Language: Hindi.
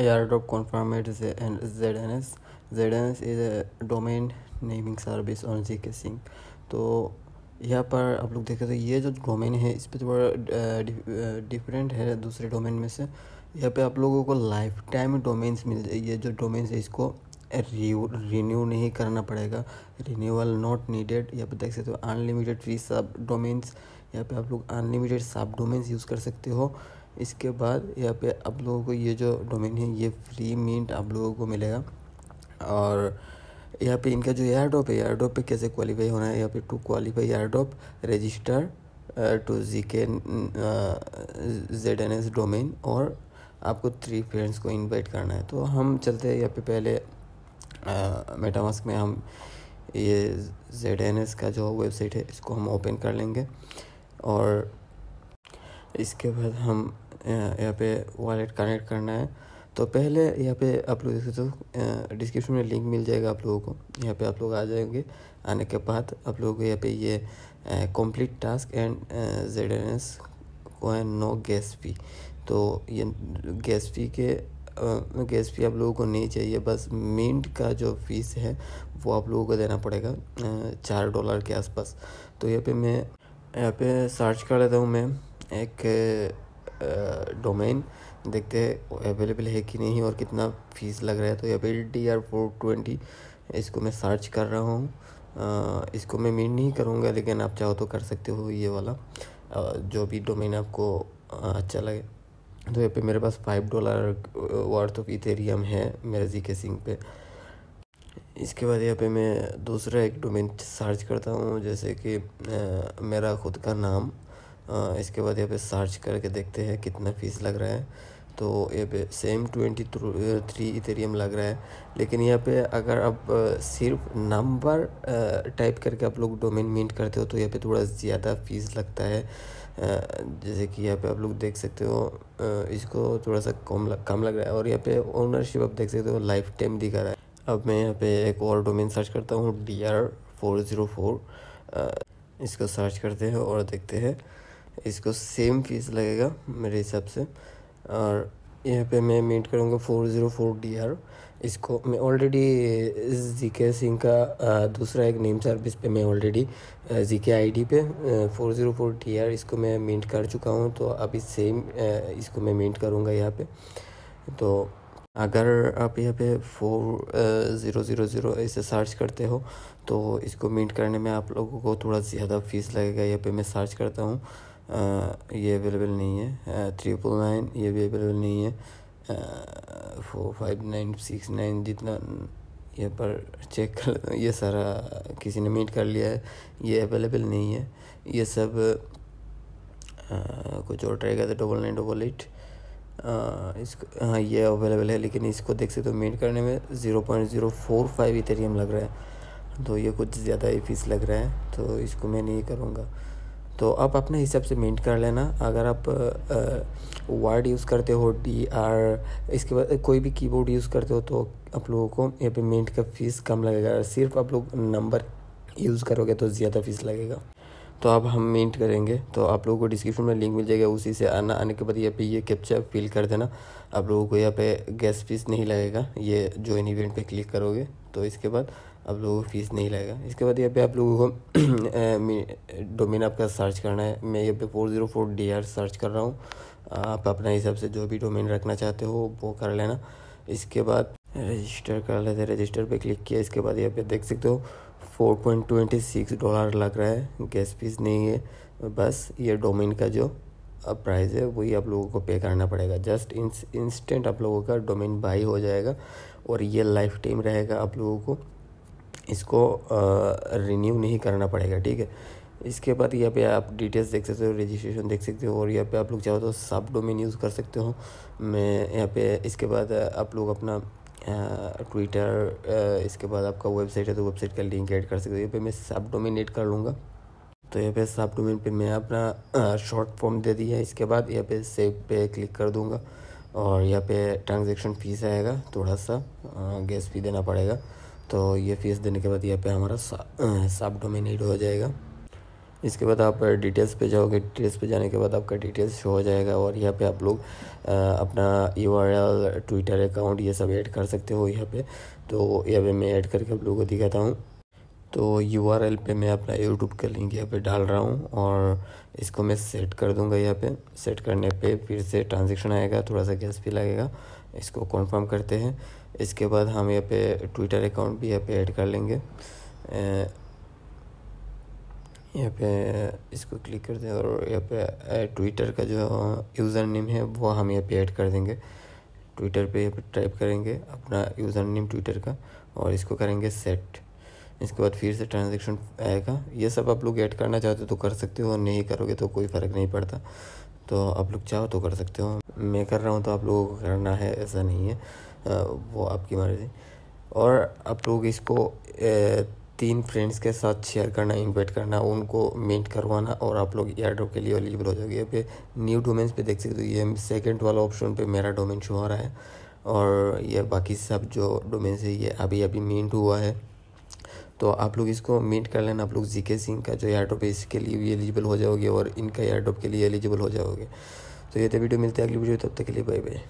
airdrop N ZNS ZNS is a domain naming service on ZK Sync तो यहाँ पर आप लोग देख तो ये जो डोमेन है इस पर थोड़ा डिफरेंट है दूसरे डोमेन में से यहाँ पे आप लोगों को लाइफ टाइम डोमेन्स मिल जाए ये जो डोमेन्स है इसको रिन्यू नहीं करना पड़ेगा रिन्यूअल नॉट नीडेड यहाँ पे देख सकते हो अनलिमिटेड फ्री सब डोमेन्स यहाँ पे आप लोग अनलिमिटेड सब डोमेन्स यूज़ कर सकते हो इसके बाद यहाँ पे आप लोगों को ये जो डोमेन है ये फ्री मिनट आप लोगों को मिलेगा और यहाँ पे इनका जो एयर ड्रॉप है एयर ड्रॉप पे कैसे क्वालिफाई होना है यहाँ पे to qualify air drop register to G K Z N S domain और आपको थ्री फ्रेंड्स को इनवाइट करना है तो हम चलते हैं यहाँ पे पहले मेटामास्क में हम ये जेड एन एस का जो वेबसाइट है इसको हम ओपन कर लेंगे और इसके बाद हम यहाँ पे वॉलेट कनेक्ट करना है तो पहले यहाँ पे आप लोग देख सकते हो डिस्क्रिप्शन में लिंक मिल जाएगा आप लोगों को यहाँ पे आप लोग आ जाएंगे आने के बाद आप लोग यहाँ पे ये complete task and Z N S no gas fee तो ये गैस फी के गैस फी आप लोगों को नहीं चाहिए बस मिंट का जो फीस है वो आप लोगों को देना पड़ेगा चार डॉलर के आसपास तो यहाँ पे मैं यहाँ पे सर्च कर लेता हूँ मैं एक डोमेन देखते हैं अवेलेबल है कि नहीं और कितना फीस लग रहा है तो avail D R four twenty इसको मैं सर्च कर रहा हूँ इसको मैं मीन नहीं करूँगा लेकिन आप चाहो तो कर सकते हो ये वाला जो भी डोमेन आपको अच्छा लगे तो यहाँ पे मेरे पास five dollar worth of Ethereum है मेरे जी के सिंह पे इसके बाद यहाँ पे मैं दूसरा एक डोमेन सर्च करता हूँ जैसे कि मेरा खुद का नाम हाँ, इसके बाद यहाँ पे सर्च करके देखते हैं कितना फीस लग रहा है तो ये पे सेम ट्वेंटी थ्री इथेरियम लग रहा है लेकिन यहाँ पे अगर आप सिर्फ नंबर टाइप करके आप लोग डोमेन मीट करते हो तो यहाँ पे थोड़ा ज़्यादा फीस लगता है जैसे कि यहाँ पे आप लोग देख सकते हो इसको थोड़ा सा कम लग, कम लग रहा है और यहाँ पे ओनरशिप आप देख सकते हो लाइफ टाइम दिखा रहा है अब मैं यहाँ पे एक और डोमेन सर्च करता हूँ D R four zero four इसको सर्च करते हैं और देखते हैं इसको सेम फीस लगेगा मेरे हिसाब से और यहाँ पे मैं मीट करूँगा four zero four D R इसको मैं ऑलरेडी जी के सिंह का दूसरा एक नेम सर्विस पे मैं already G K I D पे four zero four D R इसको मैं मीट कर चुका हूँ तो अभी सेम इसको मैं मीट करूँगा यहाँ पे तो अगर आप यहाँ पे फोर ज़ीरो ज़ीरो ज़ीरो ऐसे सर्च करते हो तो इसको मीट करने में आप लोगों को थोड़ा ज़्यादा फीस लगेगा यहाँ पे मैं सर्च करता हूँ ये अवेलेबल नहीं है ट्रिपल नाइन ये भी अवेलेबल नहीं है four five nine six nine जितना यहाँ पर चेक कर ये सारा किसी ने मीट कर लिया है ये अवेलेबल नहीं है ये सब आ, कुछ और ट्राई करते डबल नाइन डबल एट इसको हाँ ये अवेलेबल है लेकिन इसको देख सकते हो तो मीट करने में zero point zero four five Ethereum लग रहा है तो ये कुछ ज़्यादा ही फीस लग रहा है तो इसको मैं नहीं करूँगा तो आप अपने हिसाब से मेंट कर लेना अगर आप वर्ड यूज़ करते हो डी आर इसके बाद कोई भी कीबोर्ड यूज़ करते हो तो आप लोगों को यहाँ पे मेंट का फ़ीस कम लगेगा सिर्फ आप लोग नंबर यूज़ करोगे तो ज़्यादा फ़ीस लगेगा तो अब हम मेंट करेंगे तो आप लोगों को डिस्क्रिप्शन में लिंक मिल जाएगा उसी से आना आने के बाद यहाँ पे ये कैप्चा फिल कर देना आप लोगों को यहाँ पे गैस फीस नहीं लगेगा ये ज्वाइन इवेंट पे क्लिक करोगे तो इसके बाद आप लोगों को फीस नहीं लगेगा इसके बाद यहाँ पे आप लोगों को डोमेन आपका सर्च करना है मैं यहाँ पे four zero four D R search कर रहा हूँ आप अपने हिसाब से जो भी डोमेन रखना चाहते हो वो कर लेना इसके बाद रजिस्टर कर लेते हैं रजिस्टर पे क्लिक किया इसके बाद यहाँ पे देख सकते हो four point twenty six dollar लग रहा है गैस फीस नहीं है बस ये डोमेन का जो प्राइस है वही आप लोगों को पे करना पड़ेगा जस्ट इंस्टेंट आप लोगों का डोमेन बाई हो जाएगा और ये लाइफ टाइम रहेगा आप लोगों को इसको रिन्यू नहीं करना पड़ेगा ठीक है इसके बाद यहाँ पे आप डिटेल्स देख सकते हो रजिस्ट्रेशन देख सकते हो और यहाँ पे आप लोग चाहो तो सब डोमेन यूज़ कर सकते हो मैं यहाँ पे इसके बाद आप लोग अपना ट्विटर इसके बाद आपका वेबसाइट है तो वेबसाइट का लिंक ऐड कर सकते हो यहाँ पे मैं सब डोमेन ऐड कर लूँगा तो यहाँ पे सब डोमेन पे मैं अपना शॉर्ट फॉर्म दे दिया इसके बाद यहाँ पे सेव पे क्लिक कर दूँगा और यहाँ पे ट्रांजेक्शन फीस आएगा थोड़ा सा गैस फी देना पड़ेगा तो ये फीस देने के बाद यहाँ पे हमारा सब डोमिनेट हो जाएगा इसके बाद आप डिटेल्स पे जाओगे डिटेल्स पे जाने के बाद आपका डिटेल्स शो हो जाएगा और यहाँ पे आप लोग अपना यू ट्विटर अकाउंट ये सब ऐड कर सकते हो यहाँ पे तो यहाँ पे मैं ऐड करके आप लोगों को दिखाता हूँ तो यू आर एल पे मैं अपना यूट्यूब का लिंक यहाँ पे डाल रहा हूँ और इसको मैं सेट कर दूँगा यहाँ पे सेट करने पे फिर से ट्रांजेक्शन आएगा थोड़ा सा गैस भी लगेगा इसको कंफर्म करते हैं इसके बाद हम यहाँ पे ट्विटर अकाउंट भी यहाँ पे ऐड कर लेंगे यहाँ पे इसको क्लिक कर दें और यहाँ पे ट्विटर का जो यूज़र नेम है वो हम यहाँ पे ऐड कर देंगे ट्विटर पे यहाँ पे टाइप करेंगे अपना यूज़र नेम ट्विटर का और इसको करेंगे सेट इसके बाद फिर से ट्रांजेक्शन आएगा ये सब आप लोग ऐड करना चाहते हो तो कर सकते हो नहीं करोगे तो कोई फ़र्क नहीं पड़ता तो आप लोग चाहो तो कर सकते हो मैं कर रहा हूँ तो आप लोगों को करना है ऐसा नहीं है वो आपकी मर्ज़ी और आप लोग इसको ए, तीन फ्रेंड्स के साथ शेयर करना इन्वाइट करना उनको मेंट करवाना और आप लोग एयर ड्रॉप के लिए एलिजिबल हो जाओगे फिर न्यू डोमेन्स पे देख सकते हो ये सेकंड वाला ऑप्शन पे मेरा डोमेन शो हो रहा है और ये बाकी सब जो डोमेन्स है ये अभी अभी मेंट हुआ है तो आप लोग इसको मीट कर लेना आप लोग जीके सिंह का जो एयरड्रॉप है इसके लिए भी एलिजिबल हो जाओगे और इनका एयरड्रॉप के लिए एलिजिबल हो जाओगे तो ये तो वीडियो मिलते हैं अगली वीडियो तब तक के लिए बाय बाय